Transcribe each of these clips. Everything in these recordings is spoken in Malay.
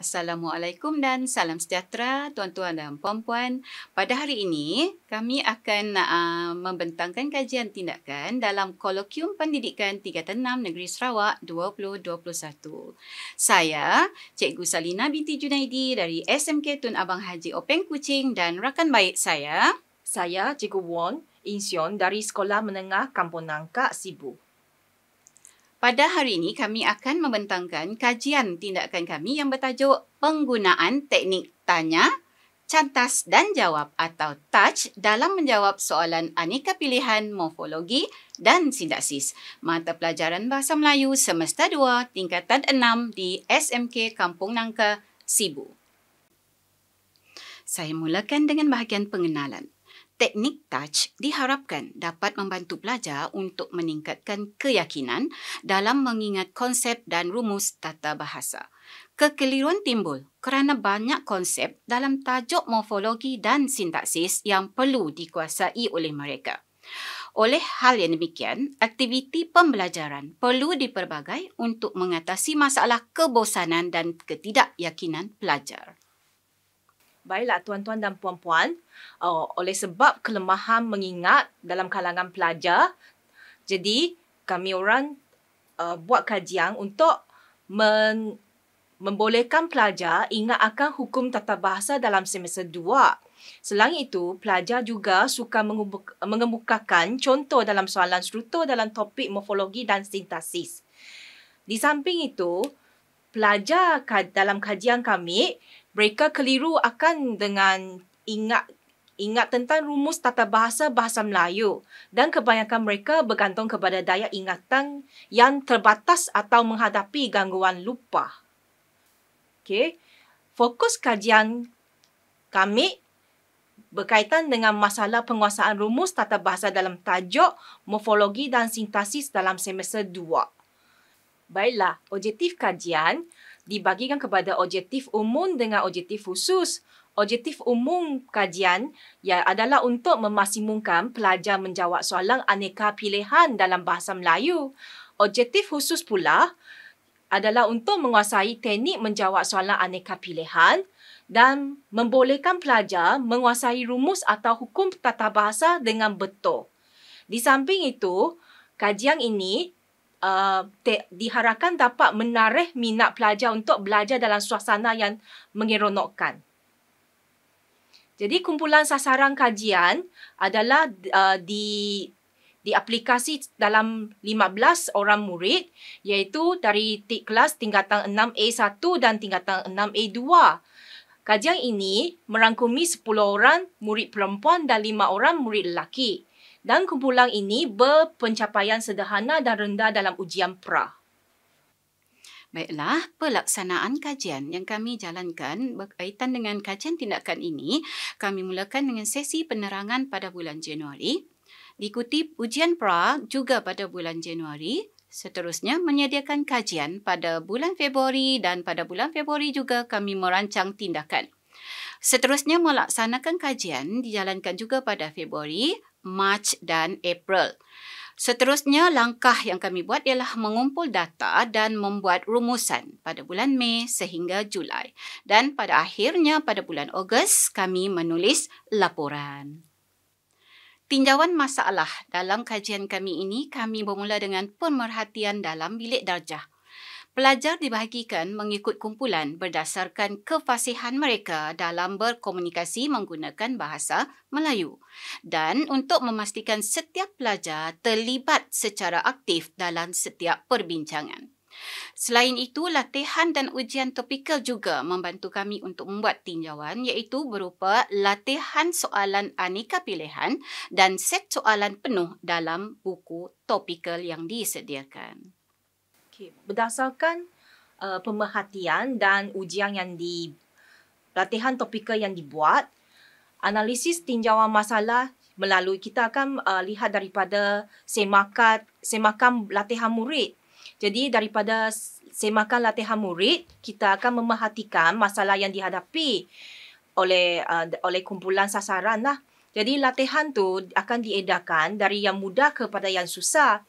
Assalamualaikum dan salam sejahtera tuan-tuan dan puan-puan. Pada hari ini, kami akan uh, membentangkan kajian tindakan dalam kolokium pendidikan Tingkatan 6 Negeri Sarawak 2021. Saya, Cikgu Salina binti Junaidi dari SMK Tun Abang Haji Openg Kucing dan rakan baik saya, saya Cikgu Wong Insion dari Sekolah Menengah Kampung Nangka Sibu. Pada hari ini kami akan membentangkan kajian tindakan kami yang bertajuk penggunaan teknik tanya, cantas dan jawab atau touch dalam menjawab soalan aneka pilihan morfologi dan sintaksis mata pelajaran bahasa Melayu semester 2 tingkatan 6 di SMK Kampung Nangka Sibu. Saya mulakan dengan bahagian pengenalan teknik touch diharapkan dapat membantu pelajar untuk meningkatkan keyakinan dalam mengingat konsep dan rumus tata bahasa. Kekeliruan timbul kerana banyak konsep dalam tajuk morfologi dan sintaksis yang perlu dikuasai oleh mereka. Oleh hal yang demikian, aktiviti pembelajaran perlu diperbagai untuk mengatasi masalah kebosanan dan ketidakyakinan pelajar. Baiklah tuan-tuan dan puan-puan, uh, oleh sebab kelemahan mengingat dalam kalangan pelajar, jadi kami orang uh, buat kajian untuk men- membolehkan pelajar ingat akan hukum tata bahasa dalam semester 2. Selain itu, pelajar juga suka mengemukakan contoh dalam soalan struktur dalam topik morfologi dan sintaksis. Di samping itu, pelajar dalam kajian kami mereka keliru akan dengan ingat ingat tentang rumus tata bahasa bahasa Melayu dan kebanyakan mereka bergantung kepada daya ingatan yang terbatas atau menghadapi gangguan lupa. Okay. Fokus kajian kami berkaitan dengan masalah penguasaan rumus tata bahasa dalam tajuk morfologi dan sintaksis dalam semester 2. Baiklah, objektif kajian dibagikan kepada objektif umum dengan objektif khusus. Objektif umum kajian ya adalah untuk memaksimumkan pelajar menjawab soalan aneka pilihan dalam bahasa Melayu. Objektif khusus pula adalah untuk menguasai teknik menjawab soalan aneka pilihan dan membolehkan pelajar menguasai rumus atau hukum tata bahasa dengan betul. Di samping itu, kajian ini Uh, te, diharapkan dapat menarik minat pelajar untuk belajar dalam suasana yang mengeronokkan. Jadi kumpulan sasaran kajian adalah uh, di diaplikasi dalam 15 orang murid iaitu dari kelas tingkatan 6A1 dan tingkatan 6A2. Kajian ini merangkumi 10 orang murid perempuan dan 5 orang murid lelaki dan kumpulan ini berpencapaian sederhana dan rendah dalam ujian pra. Baiklah, pelaksanaan kajian yang kami jalankan berkaitan dengan kajian tindakan ini, kami mulakan dengan sesi penerangan pada bulan Januari, diikuti ujian pra juga pada bulan Januari, seterusnya menyediakan kajian pada bulan Februari dan pada bulan Februari juga kami merancang tindakan. Seterusnya melaksanakan kajian dijalankan juga pada Februari, Mac dan April. Seterusnya, langkah yang kami buat ialah mengumpul data dan membuat rumusan pada bulan Mei sehingga Julai. Dan pada akhirnya, pada bulan Ogos, kami menulis laporan. Tinjauan masalah dalam kajian kami ini, kami bermula dengan pemerhatian dalam bilik darjah pelajar dibahagikan mengikut kumpulan berdasarkan kefasihan mereka dalam berkomunikasi menggunakan bahasa Melayu. Dan untuk memastikan setiap pelajar terlibat secara aktif dalam setiap perbincangan. Selain itu, latihan dan ujian topikal juga membantu kami untuk membuat tinjauan iaitu berupa latihan soalan aneka pilihan dan set soalan penuh dalam buku topikal yang disediakan. Okey, berdasarkan uh, pemerhatian dan ujian yang di latihan topikal yang dibuat, analisis tinjauan masalah melalui kita akan uh, lihat daripada semakat semakan latihan murid. Jadi daripada semakan latihan murid, kita akan memerhatikan masalah yang dihadapi oleh uh, oleh kumpulan sasaran lah. Jadi latihan tu akan diedarkan dari yang mudah kepada yang susah.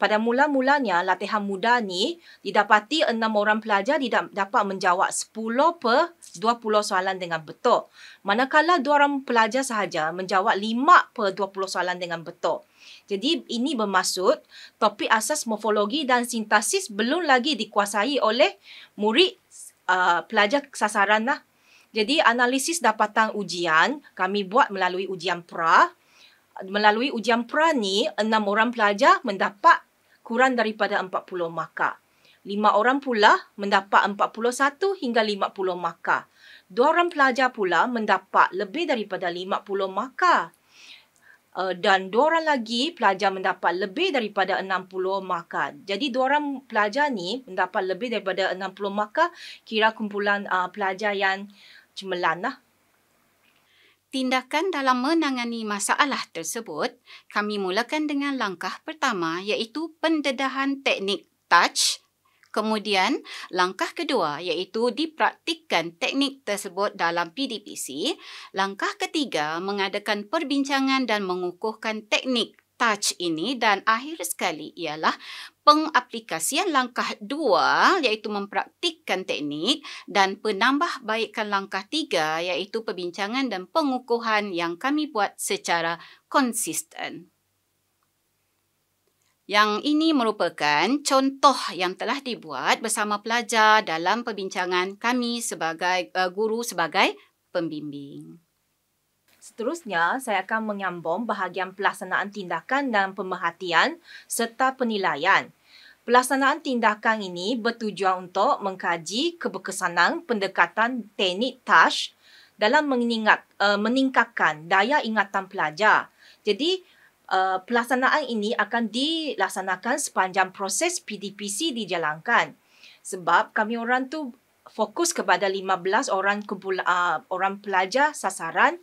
Pada mula-mulanya, latihan muda ni didapati enam orang pelajar dapat menjawab 10 per 20 soalan dengan betul. Manakala dua orang pelajar sahaja menjawab 5 per 20 soalan dengan betul. Jadi ini bermaksud topik asas morfologi dan sintaksis belum lagi dikuasai oleh murid uh, pelajar sasaran. Lah. Jadi analisis dapatan ujian kami buat melalui ujian pra. Melalui ujian pra ni, enam orang pelajar mendapat kurang daripada 40 maka Lima orang pula mendapat 41 hingga 50 maka Dua orang pelajar pula mendapat lebih daripada 50 maka eh, Dan dua orang lagi pelajar mendapat lebih daripada 60 maka Jadi dua orang pelajar ni mendapat lebih daripada 60 maka kira kumpulan eh, pelajar yang cemerlang lah. Tindakan dalam menangani masalah tersebut, kami mulakan dengan langkah pertama iaitu pendedahan teknik touch. Kemudian, langkah kedua iaitu dipraktikkan teknik tersebut dalam PDPC. Langkah ketiga, mengadakan perbincangan dan mengukuhkan teknik touch ini dan akhir sekali ialah pengaplikasian langkah dua, iaitu mempraktikkan teknik dan penambahbaikan langkah tiga, iaitu perbincangan dan pengukuhan yang kami buat secara konsisten. Yang ini merupakan contoh yang telah dibuat bersama pelajar dalam perbincangan kami sebagai eh, guru sebagai pembimbing. Seterusnya, saya akan menyambung bahagian pelaksanaan tindakan dan pemerhatian serta penilaian. Pelaksanaan tindakan ini bertujuan untuk mengkaji keberkesanan pendekatan teknik TASH dalam meningkat, uh, eh, meningkatkan daya ingatan pelajar. Jadi, uh, pelaksanaan ini akan dilaksanakan sepanjang proses PDPC dijalankan. Sebab kami orang tu fokus kepada 15 orang kumpulan uh, eh, orang pelajar sasaran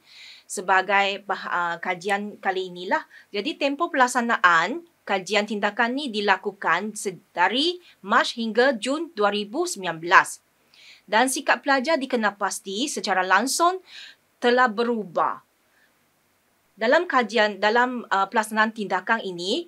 sebagai bah, uh, kajian kali inilah. Jadi tempoh pelaksanaan kajian tindakan ni dilakukan dari Mac hingga Jun 2019. Dan sikap pelajar dikenal pasti secara langsung telah berubah. Dalam kajian dalam uh, pelaksanaan tindakan ini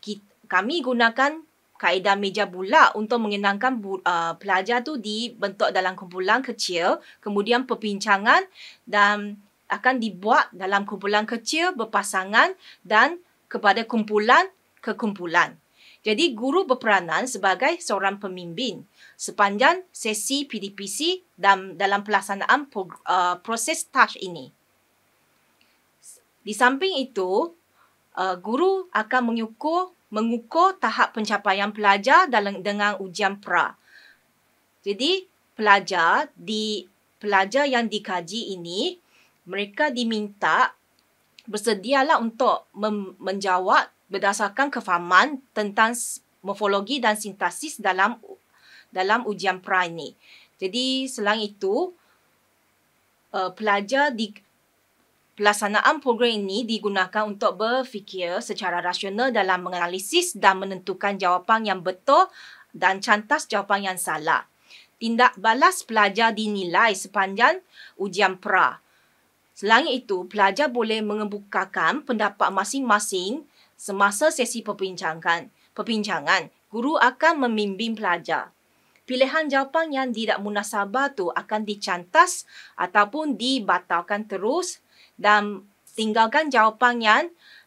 kita, kami gunakan kaedah meja bulat untuk mengenangkan bu, uh, pelajar tu dibentuk dalam kumpulan kecil kemudian perbincangan dan akan dibuat dalam kumpulan kecil berpasangan dan kepada kumpulan ke kumpulan. Jadi guru berperanan sebagai seorang pemimpin sepanjang sesi PDPC dan dalam pelaksanaan uh, proses TASH ini. Di samping itu, uh, guru akan mengukur mengukur tahap pencapaian pelajar dalam dengan ujian pra. Jadi pelajar di pelajar yang dikaji ini mereka diminta bersedialah untuk menjawab berdasarkan kefahaman tentang morfologi dan sintaksis dalam dalam ujian pra ini. Jadi selain itu uh, pelajar di pelaksanaan program ini digunakan untuk berfikir secara rasional dalam menganalisis dan menentukan jawapan yang betul dan cantas jawapan yang salah. Tindak balas pelajar dinilai sepanjang ujian pra. Selain itu, pelajar boleh mengembukakan pendapat masing-masing semasa sesi perbincangan. Perbincangan, guru akan memimpin pelajar. Pilihan jawapan yang tidak munasabah tu akan dicantas ataupun dibatalkan terus dan tinggalkan jawapan yang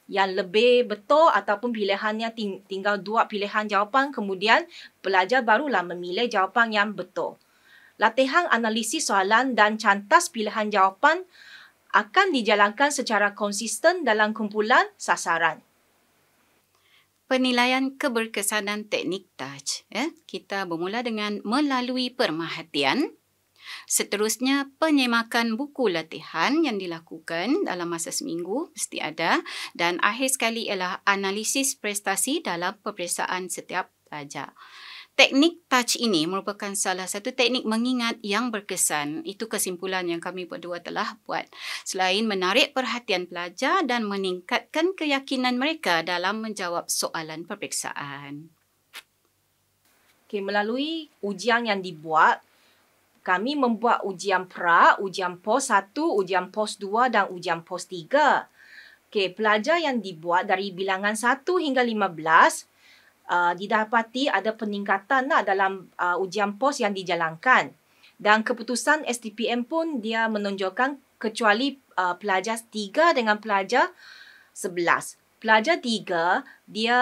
yang lebih betul ataupun pilihannya tinggal dua pilihan jawapan kemudian pelajar barulah memilih jawapan yang betul. Latihan analisis soalan dan cantas pilihan jawapan akan dijalankan secara konsisten dalam kumpulan sasaran. Penilaian keberkesanan teknik touch. Eh? Kita bermula dengan melalui permahatian. Seterusnya, penyemakan buku latihan yang dilakukan dalam masa seminggu mesti ada. Dan akhir sekali ialah analisis prestasi dalam peperiksaan setiap pelajar. Teknik touch ini merupakan salah satu teknik mengingat yang berkesan. Itu kesimpulan yang kami berdua telah buat. Selain menarik perhatian pelajar dan meningkatkan keyakinan mereka dalam menjawab soalan perpeksaan. Okay, melalui ujian yang dibuat, kami membuat ujian pra, ujian pos 1, ujian pos 2 dan ujian pos 3. Okay, pelajar yang dibuat dari bilangan 1 hingga Ah, didapati ada peningkatan lah dalam uh, ujian pos yang dijalankan. Dan keputusan STPM pun dia menunjukkan kecuali uh, pelajar 3 dengan pelajar 11. Pelajar 3 dia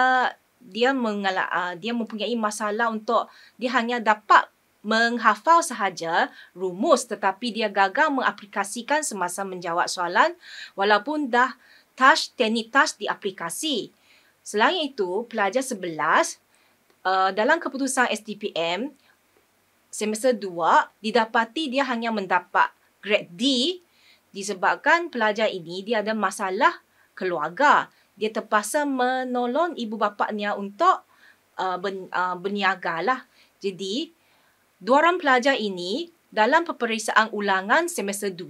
dia mengala, uh, dia mempunyai masalah untuk dia hanya dapat menghafal sahaja rumus tetapi dia gagal mengaplikasikan semasa menjawab soalan walaupun dah touch teknik touch di aplikasi. Selain itu, pelajar sebelas uh, dalam keputusan STPM semester 2 didapati dia hanya mendapat grade D disebabkan pelajar ini dia ada masalah keluarga. Dia terpaksa menolong ibu bapaknya untuk uh, ben, uh, berniaga lah. Jadi, dua orang pelajar ini dalam peperiksaan ulangan semester 2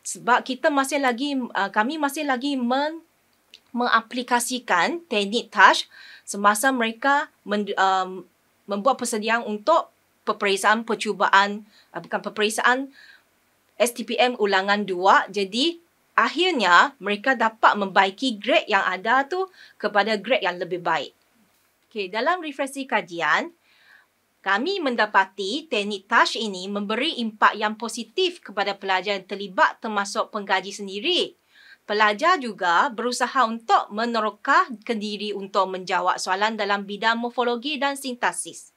sebab kita masih lagi uh, kami masih lagi men- mengaplikasikan teknik touch semasa mereka men, um, membuat persediaan untuk peperiksaan percubaan uh, bukan peperiksaan STPM ulangan 2 jadi akhirnya mereka dapat membaiki grade yang ada tu kepada grade yang lebih baik. Okey, dalam refleksi kajian kami mendapati teknik touch ini memberi impak yang positif kepada pelajar yang terlibat termasuk penggaji sendiri pelajar juga berusaha untuk meneroka kendiri untuk menjawab soalan dalam bidang morfologi dan sintaksis.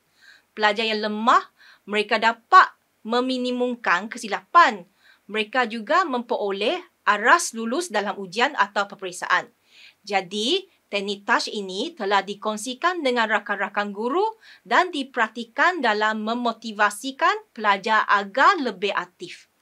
Pelajar yang lemah, mereka dapat meminimumkan kesilapan. Mereka juga memperoleh aras lulus dalam ujian atau peperiksaan. Jadi, teknik touch ini telah dikongsikan dengan rakan-rakan guru dan diperhatikan dalam memotivasikan pelajar agar lebih aktif.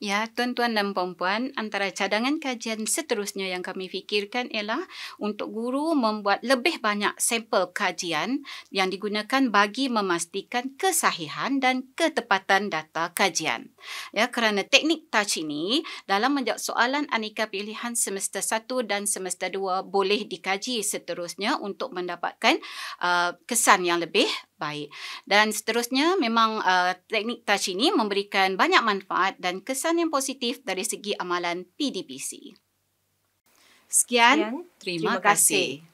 Ya, tuan-tuan dan puan-puan, antara cadangan kajian seterusnya yang kami fikirkan ialah untuk guru membuat lebih banyak sampel kajian yang digunakan bagi memastikan kesahihan dan ketepatan data kajian. Ya, kerana teknik touch ini dalam menjawab soalan aneka pilihan semester 1 dan semester 2 boleh dikaji seterusnya untuk mendapatkan uh, kesan yang lebih baik. Dan seterusnya memang uh, teknik touch ini memberikan banyak manfaat dan kesan yang positif dari segi amalan PDPC. Sekian, Sekian. Terima, terima kasih. kasih.